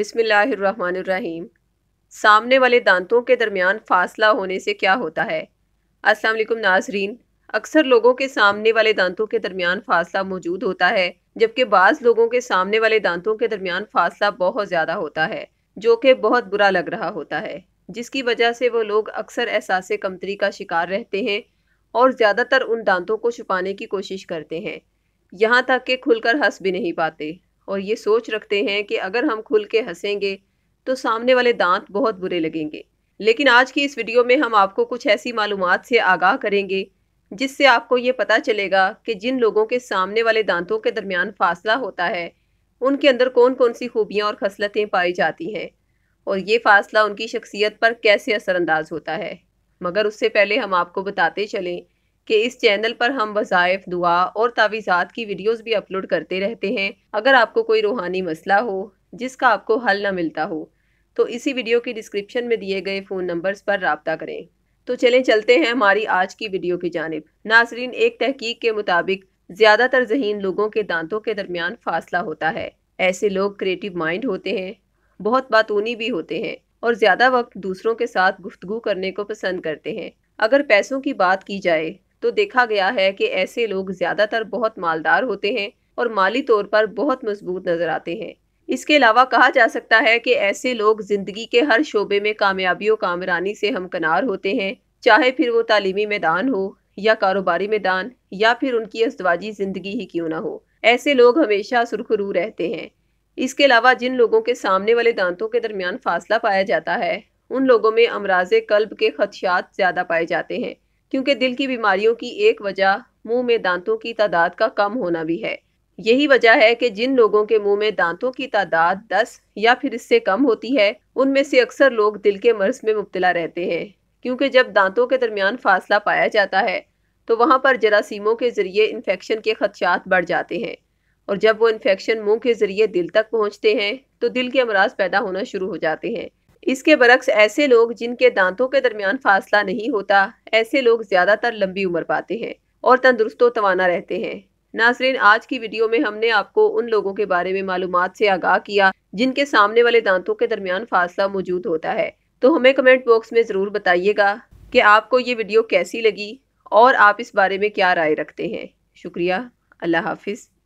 बिसमीम सामने वाले दांतों के दरमियान फासला होने से क्या होता है अस्सलाम वालेकुम नाजरीन अक्सर लोगों के सामने वाले दांतों के दरमियान फासला मौजूद होता है जबकि बाज़ लोगों के सामने वाले दांतों के दरमियान फासला बहुत ज़्यादा होता है जो कि बहुत बुरा लग रहा होता है जिसकी वजह से वो लोग अक्सर एहसास कमतरी का शिकार रहते हैं और ज़्यादातर उन दांतों को छुपाने की कोशिश करते हैं यहाँ तक कि खुलकर हंस भी नहीं पाते और ये सोच रखते हैं कि अगर हम खुल के हंसेंगे तो सामने वाले दांत बहुत बुरे लगेंगे लेकिन आज की इस वीडियो में हम आपको कुछ ऐसी मालूम से आगाह करेंगे जिससे आपको ये पता चलेगा कि जिन लोगों के सामने वाले दांतों के दरमियान फासला होता है उनके अंदर कौन कौन सी खूबियाँ और खसलतें पाई जाती हैं और ये फासला उनकी शख्सियत पर कैसे असरअंदाज होता है मगर उससे पहले हम आपको बताते चलें कि इस चैनल पर हम वज़ायफ़ दुआ और तावीज़ात की वीडियोस भी अपलोड करते रहते हैं अगर आपको कोई रूहानी मसला हो जिसका आपको हल ना मिलता हो तो इसी वीडियो के डिस्क्रिप्शन में दिए गए फ़ोन नंबर्स पर रबता करें तो चलें चलते हैं हमारी आज की वीडियो की जानब नाजरीन एक तहकीक के मुताबिक ज़्यादातर जहीन लोगों के दांतों के दरमियान फासला होता है ऐसे लोग क्रिएटिव माइंड होते हैं बहुत बातूनी भी होते हैं और ज़्यादा वक्त दूसरों के साथ गुफ्तु करने को पसंद करते हैं अगर पैसों की बात की जाए तो देखा गया है कि ऐसे लोग ज़्यादातर बहुत मालदार होते हैं और माली तौर पर बहुत मजबूत नज़र आते हैं इसके अलावा कहा जा सकता है कि ऐसे लोग ज़िंदगी के हर शोबे में कामयाबी और कामरानी से हमकनार होते हैं चाहे फिर वो तालीमी मैदान हो या कारोबारी मैदान या फिर उनकी असवाजी ज़िंदगी ही क्यों ना हो ऐसे लोग हमेशा सुरखरू रहते हैं इसके अलावा जिन लोगों के सामने वाले दांतों के दरमियान फासला पाया जाता है उन लोगों में अमराज कल्ब के खदशात ज़्यादा पाए जाते हैं क्योंकि दिल की बीमारियों की एक वजह मुंह में दांतों की तादाद का कम होना भी है यही वजह है कि जिन लोगों के मुंह में दांतों की तादाद 10 या फिर इससे कम होती है उनमें से अक्सर लोग दिल के मर्ज में मुबतला रहते हैं क्योंकि जब दांतों के दरमियान फासला पाया जाता है तो वहाँ पर जरासीमों के ज़रिए इन्फेक्शन के खदशात बढ़ जाते हैं और जब वो इन्फेक्शन मुंह के ज़रिए दिल तक पहुँचते हैं तो दिल के अमराज पैदा होना शुरू हो जाते हैं इसके बरक्स ऐसे लोग जिनके दांतों के दरमियान फासला नहीं होता ऐसे लोग ज़्यादातर लंबी उम्र पाते हैं और तंदुरुस्त तवाना रहते हैं नाजरीन आज की वीडियो में हमने आपको उन लोगों के बारे में मालूम से आगाह किया जिनके सामने वाले दांतों के दरमियान फासला मौजूद होता है तो हमें कमेंट बॉक्स में ज़रूर बताइएगा कि आपको ये वीडियो कैसी लगी और आप इस बारे में क्या राय रखते हैं शुक्रिया अल्लाह हाफिज़